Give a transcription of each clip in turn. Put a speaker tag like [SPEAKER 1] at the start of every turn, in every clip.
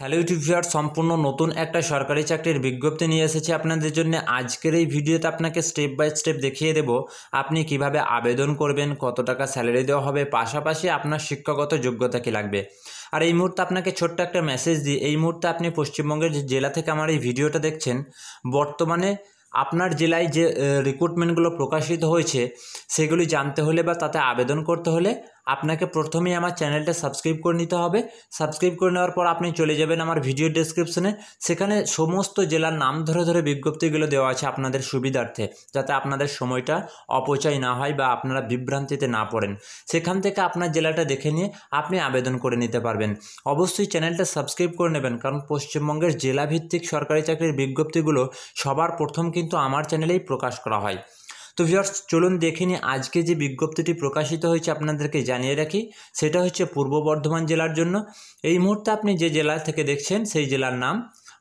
[SPEAKER 1] hello YouTube viewer সম্পূর্ণ নতুন একটা সরকারি চাকরির বিজ্ঞপ্তি নিয়ে এসেছি আপনাদের জন্য আজকের এই ভিডিওতে আপনাকে স্টেপ বাই স্টেপ দেখিয়ে দেব আপনি কিভাবে আবেদন করবেন কত টাকা স্যালারি দেওয়া হবে পাশাপাশি আপনার শিক্ষাগত যোগ্যতা কি লাগবে আর এই মুহূর্তে আপনাকে ছোট্ট একটা মেসেজ দিই এই মুহূর্তে আপনি পশ্চিমবঙ্গের যে জেলা থেকে আমার এই ভিডিওটা দেখছেন বর্তমানে আপনার জেলায় যে রিক্রুটমেন্টগুলো প্রকাশিত হয়েছে সেগুলি জানতে হলে বা তাতে আবেদন করতে হলে আপনাকে প্রথমেই আমার চ্যানেলটা সাবস্ক্রাইব করে নিতে হবে সাবস্ক্রাইব করে নেওয়ার পর আপনি চলে যাবেন আমার ভিডিও ডেসক্রিপশনে সেখানে সমস্ত জেলার নাম ধরে ধরে বিজ্ঞপ্তিগুলো দেওয়া আছে আপনাদের সুবিধার্থে যাতে আপনাদের সময়টা অপচয় না হয় বা আপনারা বিভ্রান্তিতে না পড়েন সেখান থেকে আপনার জেলাটা দেখে নিয়ে আপনি আবেদন করে নিতে পারবেন অবশ্যই চ্যানেলটা সাবস্ক্রাইব করে নেবেন কারণ পশ্চিমবঙ্গের জেলাভিত্তিক সরকারি চাকরির বিজ্ঞপ্তিগুলো সবার প্রথম কিন্তু আমার চ্যানেলেই প্রকাশ করা হয় তো ভিউয়ার্স চলুন দেখে নিই আজকে যে বিজ্ঞপ্তিটি প্রকাশিত হয়েছে আপনাদেরকে জানিয়ে রাখি সেটা হচ্ছে পূর্ব বর্ধমান জেলার জন্য এই মুহূর্তে আপনি যে জেলা থেকে দেখছেন সেই জেলার নাম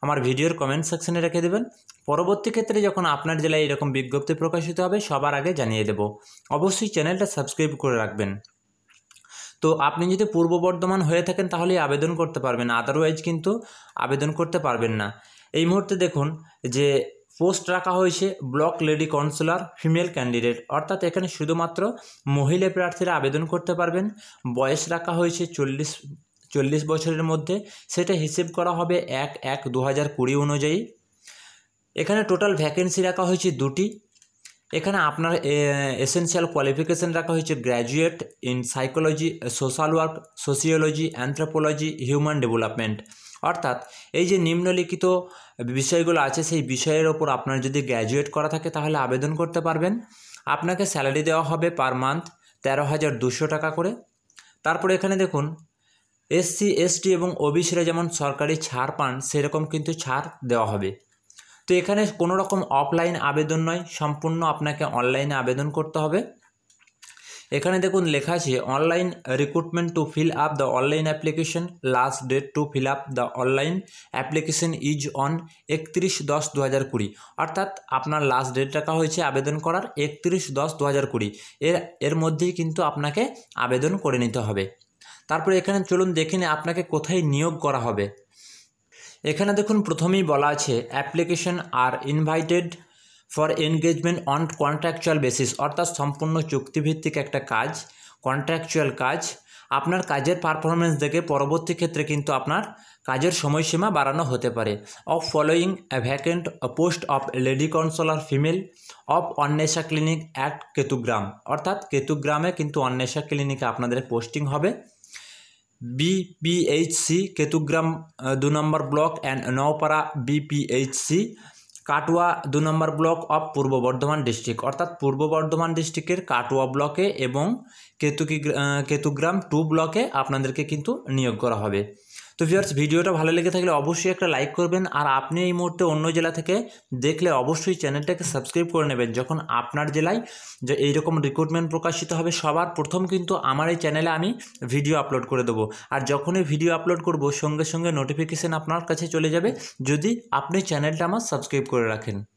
[SPEAKER 1] আমার ভিডিওর কমেন্ট সেকশনে রেখে দেবেন পরবর্তী ক্ষেত্রে যখন আপনার জেলায় এরকম বিজ্ঞপ্তি প্রকাশিত হবে সবার আগে জানিয়ে দেব অবশ্যই চ্যানেলটা সাবস্ক্রাইব করে রাখবেন তো আপনি যদি পূর্ব বর্ধমান হয়ে থাকেন তাহলে আবেদন করতে পারবেন আদারওয়াইজ কিন্তু আবেদন করতে পারবেন না এই মুহূর্তে দেখুন যে পোস্ট রাখা হয়েছে block lady councillor female candidate অর্থাৎ এখানে শুধুমাত্র মহিলা প্রার্থীরা আবেদন করতে পারবেন বয়স রাখা হয়েছে চল্লিশ চল্লিশ বছরের মধ্যে সেটা হিসেব করা হবে এক এক দু হাজার কুড়ি অনুযায়ী এখানে টোটাল ভ্যাকেন্সি রাখা হয়েছে দুটি এখানে আপনার এসেনশিয়াল কোয়ালিফিকেশান রাখা হয়েছে graduate in psychology social work sociology anthropology human development অর্থাৎ এই যে নিম্নলিখিত বিষয়গুলো আছে সেই বিষয়ের ওপর আপনার যদি গ্র্যাজুয়েট করা থাকে তাহলে আবেদন করতে পারবেন আপনাকে স্যালারি দেওয়া হবে পার মান্থ তেরো হাজার দুশো টাকা করে তারপরে এখানে দেখুন এসসি এসটি এবং ওবিসিরা যেমন সরকারি ছাড় পান সেরকম কিন্তু ছাড় দেওয়া হবে তো এখানে কোনো রকম অফলাইন আবেদন নয় সম্পূর্ণ আপনাকে অনলাইনে আবেদন করতে হবে এখানে দেখুন লেখা আছে online recruitment to fill up the online application last date to fill up the online application is on একত্রিশ দশ দু হাজার কুড়ি অর্থাৎ আপনার লাস্ট ডেট রাখা হয়েছে আবেদন করার একত্রিশ দশ দু হাজার কুড়ি এর এর মধ্যেই কিন্তু আপনাকে আবেদন করে নিতে হবে তারপরে এখানে চলুন দেখে নিই আপনাকে কোথায় নিয়োগ করা হবে এখানে দেখুন প্রথমেই বলা আছে application are invited for engagement on contractual basis অর্থাৎ সম্পূর্ণ চুক্তিভিত্তিক একটা কাজ কন্ট্রাকচুয়াল কাজ আপনার কাজের পারফরমেন্স দেখে পরবর্তী ক্ষেত্রে কিন্তু আপনার কাজের সময়সীমা বাড়ানো হতে পারে of following a vacant post of lady counsellor female of Anwesha clinic at Ketugram অর্থাৎ কেতুগ্রামে কিন্তু অন্বেষা ক্লিনিকে আপনাদের পোস্টিং হবে বিপিএইচসি কেতুগ্রাম দু নম্বর block and Naopara BPHC Katwa দু নম্বর ব্লক অফ পূর্ব বর্ধমান ডিস্ট্রিক্ট অর্থাৎ পূর্ব বর্ধমান ডিস্ট্রিক্টের কাটুয়া ব্লকে এবং কেতুকি কেতুগ্রাম টু ব্লকে আপনাদেরকে কিন্তু নিয়োগ করা হবে তো ভিউয়ার্স ভিডিওটা ভালো লেগে থাকলে অবশ্যই একটা লাইক করবেন আর আপনি এই মুহূর্তে অন্য জেলা থেকে দেখলে অবশ্যই চ্যানেলটাকে সাবস্ক্রাইব করে নেবেন যখন আপনার জেলায় যে এইরকম রিক্রুটমেন্ট প্রকাশিত হবে সবার প্রথম কিন্তু আমার এই চ্যানেলে আমি ভিডিও আপলোড করে দেবো আর যখনই ভিডিও আপলোড করব সঙ্গে সঙ্গে নোটিফিকেশান আপনার কাছে চলে যাবে যদি আপনি চ্যানেলটা আমার সাবস্ক্রাইব করে রাখেন